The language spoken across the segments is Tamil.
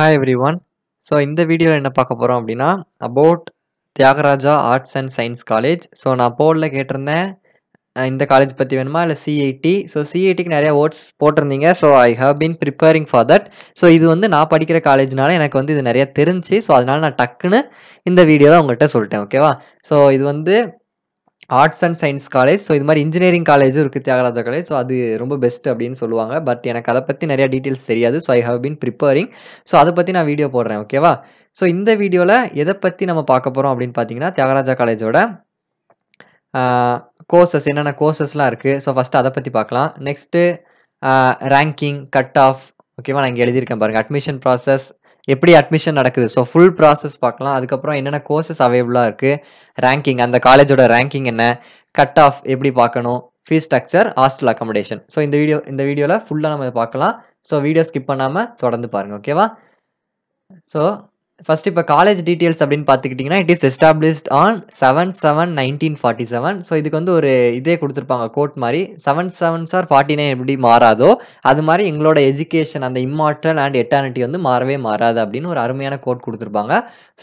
ஹாய் எவ்ரி ஒன் ஸோ இந்த வீடியோவில் என்ன பார்க்க போகிறோம் அப்படின்னா about Thiagaraja arts and science college so நான் போர்டில் கேட்டிருந்தேன் இந்த காலேஜ் பற்றி வேணுமா இல்லை சிஐடி ஸோ சிஐடிக்கு நிறையா ஓட்ஸ் போட்டிருந்தீங்க so I have been preparing for that so இது வந்து நான் படிக்கிற காலேஜ்னால எனக்கு வந்து இது நிறையா தெரிஞ்சு ஸோ அதனால் நான் டக்குன்னு இந்த வீடியோவை உங்கள்கிட்ட சொல்லிட்டேன் ஓகேவா ஸோ இது வந்து arts and science college so இது மாதிரி இன்ஜினியரிங் காலேஜும் இருக்குது தியாகராஜா காலேஜ் ஸோ அது ரொம்ப பெஸ்ட் அப்படின்னு சொல்லுவாங்க பட் எனக்கு அதை பற்றி நிறையா டீட்டெயில்ஸ் தெரியாது so I have been preparing so அதை பற்றி நான் வீடியோ போடுறேன் ஓகேவா ஸோ இந்த வீடியோவில் எதை பற்றி நம்ம பார்க்க போகிறோம் அப்படின்னு பார்த்தீங்கன்னா தியாகராஜா காலேஜோட கோர்சஸ் என்னென்ன கோர்சஸ்லாம் இருக்குது ஸோ ஃபஸ்ட்டு அதை பற்றி பார்க்கலாம் நெக்ஸ்ட்டு ரேங்கிங் கட் ஆஃப் ஓகேவா நான் இங்கே எழுதியிருக்கேன் பாருங்கள் அட்மிஷன் ப்ராசஸ் எப்படி அட்மிஷன் நடக்குது ஸோ ஃபுல் ப்ராசஸ் பார்க்கலாம் அதுக்கப்புறம் என்னென்ன கோர்சஸ் அவைலபிளாக இருக்குது ரேங்கிங் அந்த காலேஜோட ரேங்கிங் என்ன கட் ஆஃப் எப்படி பார்க்கணும் fees structure hostel accommodation so இந்த வீடியோ இந்த வீடியோவில் ஃபுல்லாக நம்ம பார்க்கலாம் ஸோ வீடியோ ஸ்கிப் பண்ணாமல் தொடர்ந்து பாருங்கள் ஓகேவா ஸோ ஃபர்ஸ்ட் இப்போ காலேஜ் டீட்டெயில்ஸ் அப்படின்னு பார்த்துக்கிட்டிங்கன்னா it is established on seven seven nineteen forty seven so இதுக்கு வந்து ஒரு இதே கொடுத்துருப்பாங்க கோட் மாதிரி seven seven sir forty nine எப்படி மாறாதோ அது மாதிரி எங்களோட எஜுகேஷன் அந்த இம்மார்டல் அண்ட் எட்டானிட்டி வந்து மாறவே மாறாது அப்படின்னு ஒரு அருமையான கோட் கொடுத்துருப்பாங்க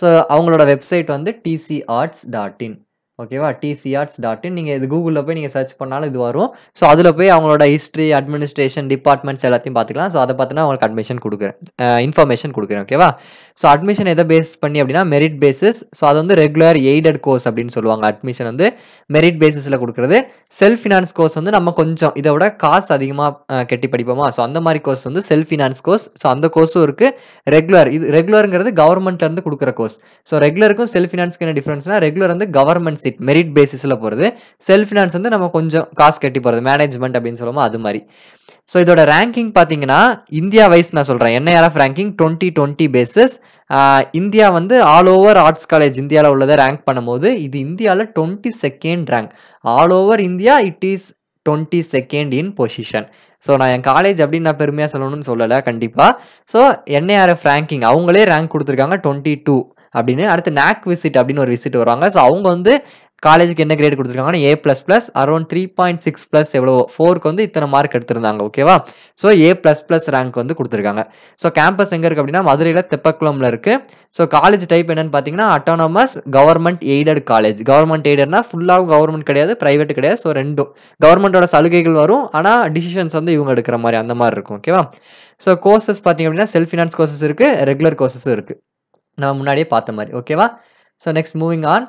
ஸோ அவங்களோட வெப்சைட் வந்து டிசி ஆர்ட்ஸ் டாட் இன் ஓகேவா டிசிஆர்ட்ஸ் டாட் இன் நீங்கள் இது கூகுளில் போய் நீங்கள் சர்ச் பண்ணாலும் இது வரும் ஸோ அதில் போய் அவங்களோட ஹிஸ்ட்ரி அட்மினிஸ்ட்ரேஷன் டிபார்ட்மெண்ட்ஸ் எல்லாத்தையும் பார்த்துக்கலாம் ஸோ அதை பார்த்தினா அவங்களுக்கு அட்மிஷன் கொடுக்குறேன் இன்ஃபர்மேஷன் கொடுக்குறேன் ஓகேவா ஸோ அட்மிஷன் எதை பேஸ் பண்ணி அப்படின்னா மெரிட் பேசிஸ் ஸோ அது வந்து ரெகுலர் எய்டட் கோர்ஸ் அப்படின்னு சொல்லுவாங்க அட்மிஷன் வந்து மெரிட் பேசிஸில் கொடுக்குறது செல்ஃப் ஃபினான்ஸ் கோர்ஸ் வந்து நம்ம கொஞ்சம் இதை விட காசு அதிகமாக கெட்டி படிப்போமா ஸோ அந்த மாதிரி கோர்ஸ் வந்து செல்ஃப் ஃபினான்ஸ் கோர்ஸ் ஸோ அந்த கோர்ஸும் இருக்குது ரெகுலர் இது ரெகுலருங்கிறது கவர்மெண்ட்லேருந்து கொடுக்குற கோர்ஸ் ஸோ ரெகுலருக்கும் செல்ஃப் ஃபினான்ஸ்க்கு என்ன டிஃப்ரென்ஸ்னா ரெகுலர் வந்து கவர்மெண்ட்ஸ் எக்ஸிட் மெரிட் பேசிஸில் போகிறது செல்ஃப் ஃபினான்ஸ் வந்து நம்ம கொஞ்சம் காசு கட்டி போகிறது மேனேஜ்மெண்ட் அப்படின்னு சொல்லுவோம் அது மாதிரி ஸோ இதோட ரேங்கிங் பார்த்தீங்கன்னா இந்தியா வைஸ் நான் சொல்கிறேன் NIRF ranking twenty twenty basis India வந்து ஆல் ஓவர் ஆர்ட்ஸ் காலேஜ் இந்தியாவில் உள்ளதை ரேங்க் பண்ணும்போது இது இந்தியாவில் twenty second rank all over India it is twenty second in position so நான் என் காலேஜ் அப்படின்னு நான் பெருமையாக சொல்லணும்னு சொல்லலை கண்டிப்பாக ஸோ என்ஐஆர்எஃப் ரேங்கிங் அவங்களே ரேங்க் கொடுத்துருக்காங்க டுவெண்ட்டி டூ அப்படின்னு அடுத்து நாக் விசிட் அப்படின்னு ஒரு விசிட் வருவாங்க ஸோ அவங்க வந்து காலேஜுக்கு என்ன கிரேட் கொடுத்துருக்காங்கன்னா A plus plus around three point six plus எவ்வளோ ஃபோருக்கு வந்து இத்தனை மார்க் எடுத்திருந்தாங்க ஓகேவா so A plus plus rank வந்து கொடுத்துருக்காங்க ஸோ கேம்பஸ் எங்கே இருக்குது அப்படின்னா மதுரையில் தெப்பக்குளம்ல இருக்குது ஸோ காலேஜ் டைப் என்னன்னு பார்த்தீங்கன்னா autonomous government aided college government எய்டட்னா ஃபுல்லாகவும் கவர்மெண்ட் கிடையாது ப்ரைவேட் கிடையாது ஸோ ரெண்டும் கவர்மெண்ட்டோட சலுகைகள் வரும் ஆனால் டிசிஷன்ஸ் வந்து இவங்க எடுக்கிற மாதிரி அந்த மாதிரி இருக்கும் ஓகேவா ஸோ கோர்சஸ் பார்த்தீங்க அப்படின்னா செல்ஃப் ஃபினான்ஸ் கோர்சஸ் இருக்குது ரெகுலர் கோர்சஸும் இருக்குது நம்ம முன்னாடியே பார்த்த மாதிரி ஓகேவா so next moving on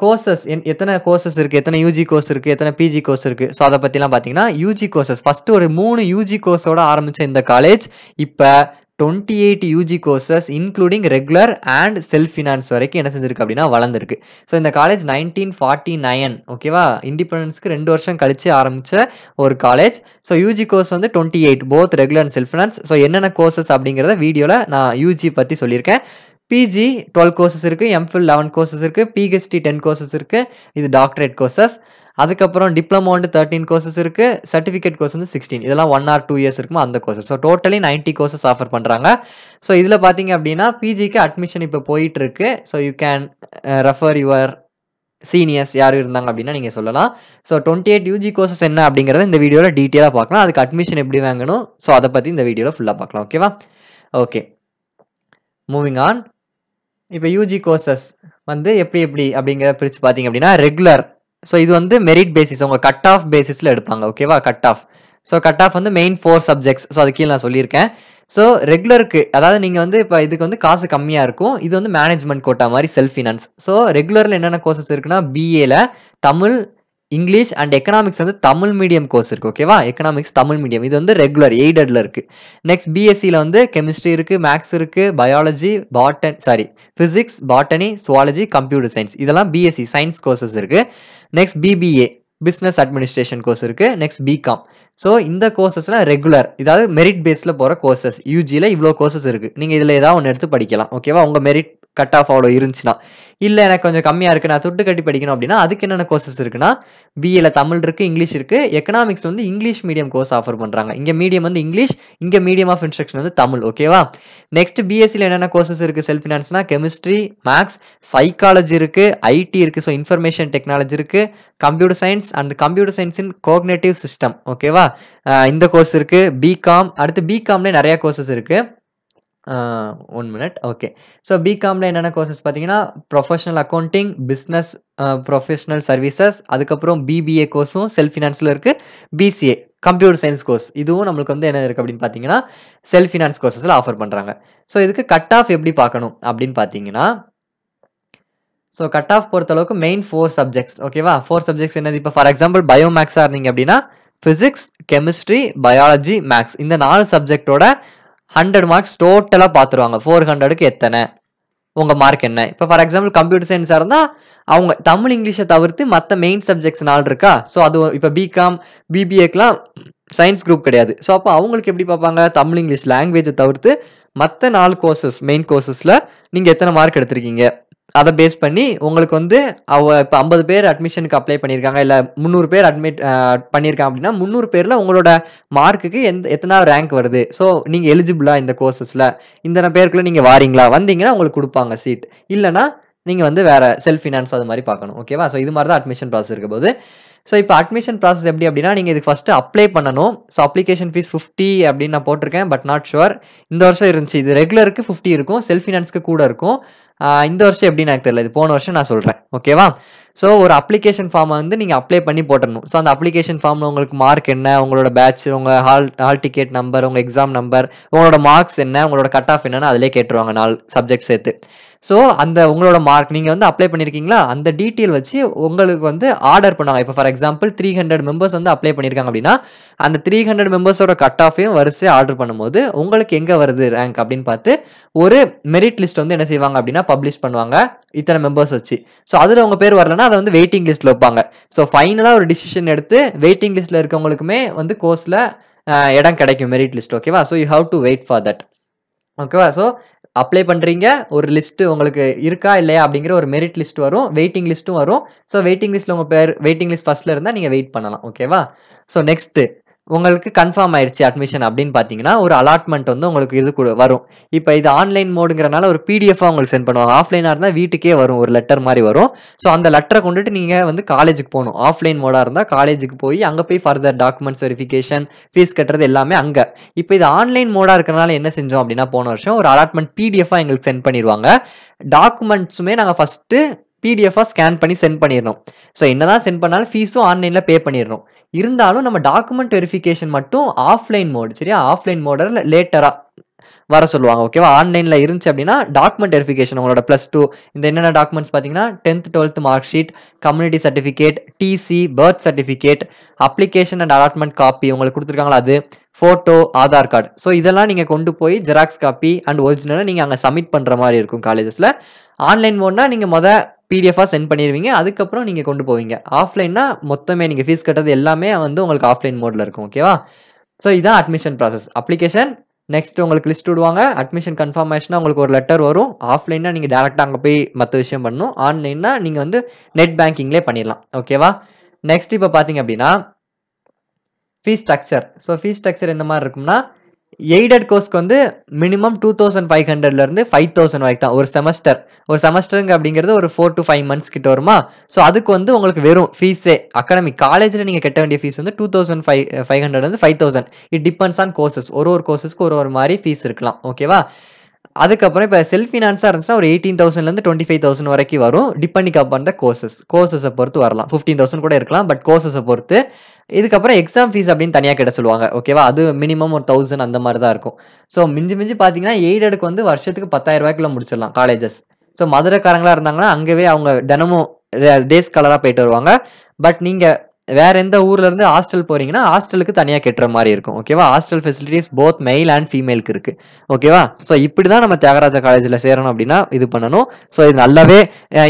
courses என் எத்தனை கோர்சஸ் இருக்குது எத்தனை யூஜி கோர்ஸ் இருக்குது எத்தனை பிஜி கோர்ஸ் இருக்குது ஸோ அதை பற்றிலாம் பார்த்தீங்கன்னா யூஜி கோர்சஸ் ஃபஸ்ட்டு ஒரு மூணு யூஜி கோர்ஸோடு ஆரம்பித்த இந்த காலேஜ் இப்போ twenty eight UG courses including regular and self finance வரைக்கும் என்ன செஞ்சிருக்கு அப்படின்னா வளர்ந்துருக்கு ஸோ இந்த காலேஜ் நைன்டீன் ஃபார்ட்டி நைன் ஓகேவா இண்டிபெண்டன்ஸ்க்கு ரெண்டு வருஷம் கழிச்சு ஆரம்பித்த ஒரு காலேஜ் ஸோ யூஜி கோர்ஸ் வந்து twenty eight both regular and self finance so என்னென்ன கோர்சஸ் அப்படிங்கிறத வீடியோவில் நான் யூஜி பற்றி சொல்லியிருக்கேன் பிஜி டுவெல் கோர்சஸ் இருக்குது எம்ஃபில் லெவன் கோர்சஸ் இருக்குது பிஹெச்டி டென் கோர்சஸ் இருக்குது இது டாக்டரேட் கோர்சஸ் அதுக்கப்புறம் டிப்ளமோ வந்து தேர்ட்டின் கோர்சஸ் இருக்குது சர்டிஃபிகேட் கோர்ஸ் வந்து சிக்ஸ்டீன் இதெல்லாம் ஒன் ஆர் டூ இயர்ஸ் இருக்குமோ அந்த courses so totally ninety courses offer பண்ணுறாங்க ஸோ இதில் பார்த்தீங்க அப்படின்னா பிஜிக்கு அட்மிஷன் இப்போ போயிட்டுருக்கு so you can refer your seniors யாரும் இருந்தாங்க அப்படின்னா நீங்கள் சொல்லலாம் so twenty eight UG courses என்ன அப்படிங்கிறத இந்த வீடியோவில் டீட்டெயிலாக பார்க்கலாம் அதுக்கு அட்மிஷன் எப்படி வாங்கணும் ஸோ அதை பற்றி இந்த வீடியோவில் ஃபுல்லாக பார்க்கலாம் ஓகேவா ஓகே மூவிங் ஆன் இப்போ யூஜி கோர்சஸ் வந்து எப்படி எப்படி அப்படிங்கிற பிரித்து பார்த்தீங்க அப்படின்னா ரெகுலர் ஸோ இது வந்து மெரிட் பேசிஸ் உங்கள் கட் ஆஃப் பேசிஸில் எடுப்பாங்க ஓகேவா cut off so cut off வந்து மெயின் ஃபோர் சப்ஜெக்ட்ஸ் ஸோ அது கீழே நான் சொல்லியிருக்கேன் ஸோ ரெகுலருக்கு அதாவது நீங்கள் வந்து இப்போ இதுக்கு வந்து காசு கம்மியாக இருக்கும் இது வந்து மேனேஜ்மெண்ட் கோட்டா மாதிரி செல்ஃப் ஃபினான்ஸ் ஸோ ரெகுலரில் என்னென்ன கோர்சஸ் இருக்குன்னா பிஏல தமிழ் இங்கிலீஷ் அண்ட் எக்கனாமிக்ஸ் வந்து தமிழ் மீடியம் கோர்ஸ் இருக்குது ஓகேவா எக்கனாமிக்ஸ் தமிழ் மீடியம் இது வந்து ரெகுலர் எய்டடில் இருக்குது நெக்ஸ்ட் பிஎஸ்சியில் வந்து கெமிஸ்ட்ரி இருக்குது மேக்ஸ் இருக்குது பயாலஜி பாட்டன் sorry physics botany zoology computer science இதெல்லாம் பிஎஸ்சி சயின்ஸ் கோர்சஸ் இருக்குது next BBA business administration course இருக்குது நெக்ஸ்ட் பிகாம் ஸோ இந்த கோர்சஸ்லாம் ரெகுலர் இதாவது மெரிட் பேஸில் போகிற கோர்சஸ் யூஜியில் இவ்வளோ கோர்சஸ் இருக்குது நீங்கள் இதில் ஏதாவது ஒன்று எடுத்து படிக்கலாம் ஓகேவா உங்கள் மெரிட் கட் ஆஃப் அவ்வளோ இருந்துச்சுன்னா இல்லை எனக்கு கொஞ்சம் கம்மியாக இருக்குது நான் தொட்டு கட்டி படிக்கணும் அப்படின்னா அதுக்கு என்னென்ன கோர்சஸ் இருக்குன்னா பிஏல தமிழ் இருக்குது இங்கிலீஷ் இருக்குது எக்கனாமிக்ஸ் வந்து இங்கிலீஷ் மீடியம் கோர்ஸ் ஆஃபர் பண்ணுறாங்க இங்கே மீடியம் வந்து இங்கிலீஷ் இங்கே மீடியம் ஆஃப் இன்ஸ்ட்ரக்ஷன் வந்து தமிழ் ஓகேவா நெக்ஸ்ட் பிஎஸ்சியில் என்னென்ன கோர்சஸ் இருக்குது செல்ஃப் ஃபினான்ஸ்னா கெமிஸ்ட்ரி மேக்ஸ் சைக்காலஜி இருக்குது ஐடி இருக்குது ஸோ இன்ஃபர்மேஷன் டெக்னாலஜி இருக்குது computer science and computer science in cognitive system ஓகேவா இந்த கோர்ஸ் இருக்குது பிகாம் அடுத்து பிகாம்லேயே நிறையா கோர்சஸ் இருக்குது ஒன் மினிட் ஓகே ஸோ பிகாமில் என்னென்ன கோர்சஸ் பார்த்தீங்கன்னா professional accounting business professional services அதுக்கப்புறம் பிபிஏ கோர்ஸும் செல்ஃப் ஃபினான்ஸில் இருக்குது பிசிஏ கம்ப்யூட்டர் சயின்ஸ் கோர்ஸ் இதுவும் நம்மளுக்கு வந்து என்ன இருக்குது அப்படின்னு பார்த்தீங்கன்னா செல்ஃப் ஃபினான்ஸ் கோர்சஸில் ஆஃபர் பண்ணுறாங்க ஸோ இதுக்கு கட் ஆஃப் எப்படி பார்க்கணும் அப்படின்னு பார்த்தீங்கன்னா ஸோ கட் ஆஃப் பொறுத்தளவுக்கு மெயின் ஃபோர் சப்ஜெக்ட்ஸ் ஓகேவா ஃபோர் சப்ஜெக்ட்ஸ் என்னது இப்போ ஃபார் எக்ஸாம்பிள் பயோ மேக்ஸாக இருந்தீங்க அப்படின்னா ஃபிசிக்ஸ் கெமிஸ்ட்ரி பயாலஜி மேக்ஸ் இந்த நாலு சப்ஜெக்டோட ஹண்ட்ரட் மார்க்ஸ் டோட்டலாக பார்த்துருவாங்க ஃபோர் ஹண்ட்ரடுக்கு எத்தனை உங்கள் மார்க் என்ன இப்போ ஃபார் எக்ஸாம்பிள் கம்ப்யூட்டர் சயின்ஸாக இருந்தால் அவங்க தமிழ் இங்கிலீஷை தவிர்த்து மற்ற மெயின் சப்ஜெக்ட்ஸ் நாள் இருக்கா ஸோ அது இப்போ பிகாம் பிபிஏக்கெலாம் சயின்ஸ் குரூப் கிடையாது ஸோ அப்போ அவங்களுக்கு எப்படி பார்ப்பாங்க தமிழ் இங்கிலீஷ் லாங்குவேஜை தவிர்த்து மற்ற நாலு கோர்சஸ் மெயின் கோர்சஸில் நீங்கள் எத்தனை மார்க் எடுத்திருக்கீங்க அதை பேஸ் பண்ணி உங்களுக்கு வந்து அவ இப்போ ஐம்பது பேர் அட்மிஷனுக்கு அப்ளை பண்ணியிருக்காங்க இல்லை முந்நூறு பேர் அட்மிட் பண்ணியிருக்காங்க அப்படின்னா முந்நூறு பேரில் உங்களோட மார்க்குக்கு எந்த எத்தனா ரேங்க் வருது ஸோ நீங்கள் எலிஜிபிளா இந்த கோர்சஸில் இந்த பேருக்குள்ளே நீங்கள் வாரீங்களா வந்தீங்கன்னா உங்களுக்கு கொடுப்பாங்க சீட் இல்லைனா நீங்கள் வந்து வேறு செல்ஃப் ஃபினான்ஸ் அது மாதிரி பார்க்கணும் ஓகேவா ஸோ இது மாதிரி தான் அட்மிஷன் ப்ராசஸ் இருக்கும்போது ஸோ இப்போ அட்மிஷன் ப்ராசஸ் எப்படி அப்படின்னா நீங்கள் இதுக்கு ஃபஸ்ட்டு அப்ளை பண்ணணும் ஸோ அப்ளிகேஷன் ஃபீஸ் ஃபிஃப்டி அப்படின்னு நான் போட்டிருக்கேன் பட் நாட் ஷுவர் இந்த வருஷம் இருந்துச்சு இது ரெகுலருக்கு ஃபிஃப்டி இருக்கும் செல்ஃப் ஃபினான்ஸ்க்கு கூட இருக்கும் இந்த வருஷம் எப்படின்னு எனக்கு தெரியல இது போன வருஷம் நான் சொல்கிறேன் ஓகேவா ஸோ ஒரு அப்ளிகேஷன் ஃபார்மை வந்து நீங்கள் அப்ளை பண்ணி போட்டணும் ஸோ அந்த அப்ளிகேஷன் ஃபார்மில் உங்களுக்கு மார்க் என்ன உங்களோட பேட்ச் உங்கள் ஹால் ஹால் டிக்கெட் நம்பர் உங்கள் எக்ஸாம் நம்பர் உங்களோட மார்க்ஸ் என்ன உங்களோட கட் ஆஃப் என்னன்னு அதிலே கேட்டுருவாங்க நாலு சப்ஜெக்ட் சேர்த்து ஸோ அந்த உங்களோட மார்க் நீங்கள் வந்து அப்ளை பண்ணியிருக்கீங்களா அந்த டீட்டெயில் வச்சு உங்களுக்கு வந்து ஆர்டர் பண்ணுவாங்க இப்போ for example three hundred members வந்து அப்ளை பண்ணியிருக்காங்க அப்படின்னா அந்த த்ரீ ஹண்ட்ரட் மெம்பர்ஸோட கட் ஆஃபையும் வரிசை ஆர்டர் பண்ணும்போது உங்களுக்கு எங்கே வருது ரேங்க் அப்படின்னு பார்த்து ஒரு மெரிட் லிஸ்ட் வந்து என்ன செய்வாங்க அப்படின்னா பப்ளிஷ் பண்ணுவாங்க இத்தனை மெம்பர்ஸ் வச்சு ஸோ அதில் உங்கள் பேர் வரலன்னா அதை வந்து வெயிட்டிங் லிஸ்ட்டில் வைப்பாங்க ஸோ ஃபைனலாக ஒரு டிசிஷன் எடுத்து வெயிட்டிங் லிஸ்ட்டில் இருக்கவங்களுக்குமே வந்து கோர்ஸில் இடம் கிடைக்கும் மெரிட் லிஸ்ட் ஓகேவா so you have to wait for that ஓகேவா ஸோ அப்ளை பண்ணுறீங்க ஒரு லிஸ்ட்டு உங்களுக்கு இருக்கா இல்லையா அப்படிங்கிற ஒரு மெரிட் லிஸ்ட் வரும் வெயிட்டிங் லிஸ்ட்டும் வரும் ஸோ வெயிட்டிங் லிஸ்ட்டில் உங்கள் பேர் வெயிட்டிங் லிஸ்ட் ஃபஸ்ட்டில் இருந்தால் நீங்கள் வெயிட் பண்ணலாம் ஓகேவா ஸோ நெக்ஸ்ட்டு உங்களுக்கு கன்ஃபார்ம் ஆயிடுச்சு அட்மிஷன் அப்படின்னு பார்த்தீங்கன்னா ஒரு அலாட்மெண்ட் வந்து உங்களுக்கு இது வரும் இப்போ இது ஆன்லைன் மோடுங்கிறனால ஒரு பிடிஎஃபாக உங்களுக்கு சென்ட் பண்ணுவாங்க ஆஃப்லைனாக இருந்தால் வீட்டுக்கே வரும் ஒரு லெட்டர் மாதிரி வரும் ஸோ அந்த லெட்டரை கொண்டுட்டு நீங்கள் வந்து காலேஜுக்கு போகணும் ஆஃப்லைன் மோடாக இருந்தால் காலேஜுக்கு போய் அங்கே போய் ஃபர்தர் டாக்குமெண்ட்ஸ் வெரிஃபிகேஷன் ஃபீஸ் கட்டுறது எல்லாமே அங்கே இப்போ இது ஆன்லைன் மோடாக இருக்கிறனால என்ன செஞ்சோம் அப்படின்னா போன வருஷம் ஒரு அலாட்மெண்ட் பிடிஎஃபாக எங்களுக்கு சென்ட் பண்ணிடுவாங்க டாக்குமெண்ட்ஸுமே நாங்கள் ஃபஸ்ட்டு பிடிஎஃபாக ஸ்கேன் பண்ணி சென்ட் பண்ணிடணும் ஸோ என்ன தான் சென்ட் பண்ணாலும் ஃபீஸும் ஆன்லைனில் பே பண்ணிடணும் இருந்தாலும் நம்ம டாக்குமெண்ட் வெரிஃபிகேஷன் மட்டும் ஆஃப்லைன் மோடு சரியா ஆஃப்லைன் மோடில் லேட்டராக வர சொல்லுவாங்க ஓகேவா ஆன்லைனில் இருந்துச்சு அப்படின்னா டாக்குமெண்ட் வெரிஃபிகேஷன் உங்களோட ப்ளஸ் டூ இந்த என்னென்ன டாக்குமெண்ட்ஸ் பார்த்தீங்கன்னா tenth twelfth mark sheet community certificate TC birth certificate application and allotment copy உங்களுக்கு கொடுத்துருக்காங்களா அது ஃபோட்டோ ஆதார் கார்டு ஸோ இதெல்லாம் நீங்கள் கொண்டு போய் ஜெராக்ஸ் காப்பி அண்ட் ஒரிஜினலாக நீங்கள் அங்கே சப்மிட் பண்ணுற மாதிரி இருக்கும் காலேஜஸில் ஆன்லைன் மோட்னா நீங்கள் மொதல் பிடிஎஃபாக சென்ட் பண்ணிடுவீங்க அதுக்கப்புறம் நீங்கள் கொண்டு போவீங்க ஆஃப்லைன்னா மொத்தமே நீங்கள் ஃபீஸ் கட்டுறது எல்லாமே வந்து உங்களுக்கு ஆஃப்லைன் மோடில் இருக்கும் ஓகேவா ஸோ இதுதான் அட்மிஷன் ப்ராசஸ் அப்ளிகேஷன் நெக்ஸ்ட் உங்களுக்கு லிஸ்ட் விடுவாங்க அட்மிஷன் கன்ஃபார்ம் உங்களுக்கு ஒரு லெட்டர் வரும் ஆஃப்லைனாக நீங்கள் டேரெக்டாக அங்கே போய் மற்ற விஷயம் பண்ணணும் ஆன்லைன்னா நீங்கள் வந்து நெட் பேங்கிங்லே பண்ணிடலாம் ஓகேவா நெக்ஸ்ட் இப்போ பார்த்தீங்க அப்படின்னா fees structure so fees structure எந்த மாதிரி இருக்கும்னா எய்டட் கோர்ஸ்க்கு வந்து மினிமம் டூ தௌசண்ட் ஃபைவ் ஹண்ட்ரட்லேருந்து ஃபைவ் தௌசண்ட் வரைக்கும் தான் ஒரு செமஸ்டர் ஒரு செமஸ்டருங்க அப்படிங்கிறது ஒரு ஃபோர் டு ஃபைவ் மந்த்ஸ் கிட்ட வருமா ஸோ அதுக்கு வந்து உங்களுக்கு வெறும் ஃபீஸே அகாடமி காலேஜில் நீங்கள் கட்ட வேண்டிய ஃபீஸ் வந்து two thousand five five hundred வந்து five thousand it depends on courses ஒரு ஒரு கோர்சஸ்க்கு ஒரு ஒரு மாதிரி ஃபீஸ் இருக்கலாம் ஓகேவா அதுக்கப்புறம் இப்போ செல்ஃப் ஃபினான்ஸாக இருந்துச்சுன்னா ஒரு எயிட்டீன் தௌசண்ட்லேருந்து டுவெண்ட்டி ஃபைவ் தௌசண்ட் வரைக்கும் வரும் டிபெண்டிங் அப் அந்த கோர்சஸ் கோர்சஸை பொறுத்து வரலாம் ஃபிஃப்டீன் தௌசண்ட் கூட இருக்கலாம் பட் கோர்சஸை பொறுத்து இதுக்கப்புறம் எக்ஸாம் ஃபீஸ் அப்படின்னு தனியாக கிட்ட சொல்லுவாங்க ஓகேவா அது மினிமம் ஒரு தௌசண்ட் அந்த மாதிரி தான் இருக்கும் ஸோ மிஞ்சி மிஞ்சி பார்த்தீங்கன்னா எய்டடுக்கு வந்து வருஷத்துக்கு பத்தாயிரம் ரூபாய்க்குள்ள முடிச்சிடலாம் காலேஜஸ் ஸோ மதுரைக்காரங்களாக இருந்தாங்கன்னா அங்கேவே அவங்க தினமும் டேஸ் கலராக போயிட்டு வருவாங்க பட் நீங்கள் வேற எந்த ஊர்ல இருந்து ஹாஸ்டல் போறீங்கன்னா ஹாஸ்டலுக்கு தனியாக கெட்டுற மாதிரி இருக்கும் ஓகேவா hostel facilities both male and ஃபீமேலுக்கு இருக்கு ஓகேவா ஸோ இப்படி தான் நம்ம தியாகராஜா காலேஜில் சேரணும் அப்படின்னா இது பண்ணணும் ஸோ இது நல்லாவே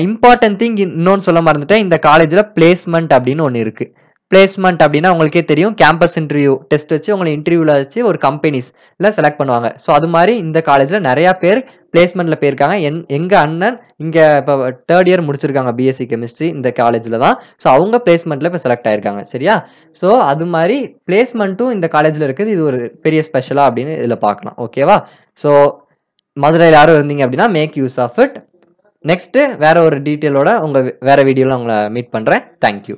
இம்பார்ட்டன்ட் திங் இன்னொன்னு சொல்ல மறந்துட்டேன் இந்த காலேஜில் பிளேஸ்மெண்ட் அப்படின்னு ஒன்று இருக்குது பிளேஸ்மெண்ட் அப்படின்னா உங்களுக்கே தெரியும் கேம்பஸ் இன்டர்வியூ டெஸ்ட் வச்சு உங்களை இன்டர்வியூல வச்சு ஒரு கம்பெனிஸில் செலக்ட் பண்ணுவாங்க ஸோ அது மாதிரி இந்த காலேஜில் நிறையா பேர் பிளேஸ்மெண்ட்டில் போயிருக்காங்க என் எங்கள் அண்ணன் இங்கே இப்போ தேர்ட் இயர் முடிச்சிருக்காங்க பிஎஸ்சி கெமிஸ்ட்ரி இந்த காலேஜில் தான் ஸோ அவங்க பிளேஸ்மெண்ட்டில் இப்போ செலக்ட் ஆயிருக்காங்க சரியா ஸோ அது மாதிரி பிளேஸ்மெண்ட்டும் இந்த காலேஜில் இருக்குது இது ஒரு பெரிய ஸ்பெஷலாக அப்படின்னு இதில் பார்க்கலாம் ஓகேவா ஸோ மதுரையில் யாரும் இருந்தீங்க அப்படின்னா make use of it next வேற ஒரு டீட்டெயிலோட உங்கள் வேறு வீடியோவில் உங்களை மீட் பண்ணுறேன் தேங்க்யூ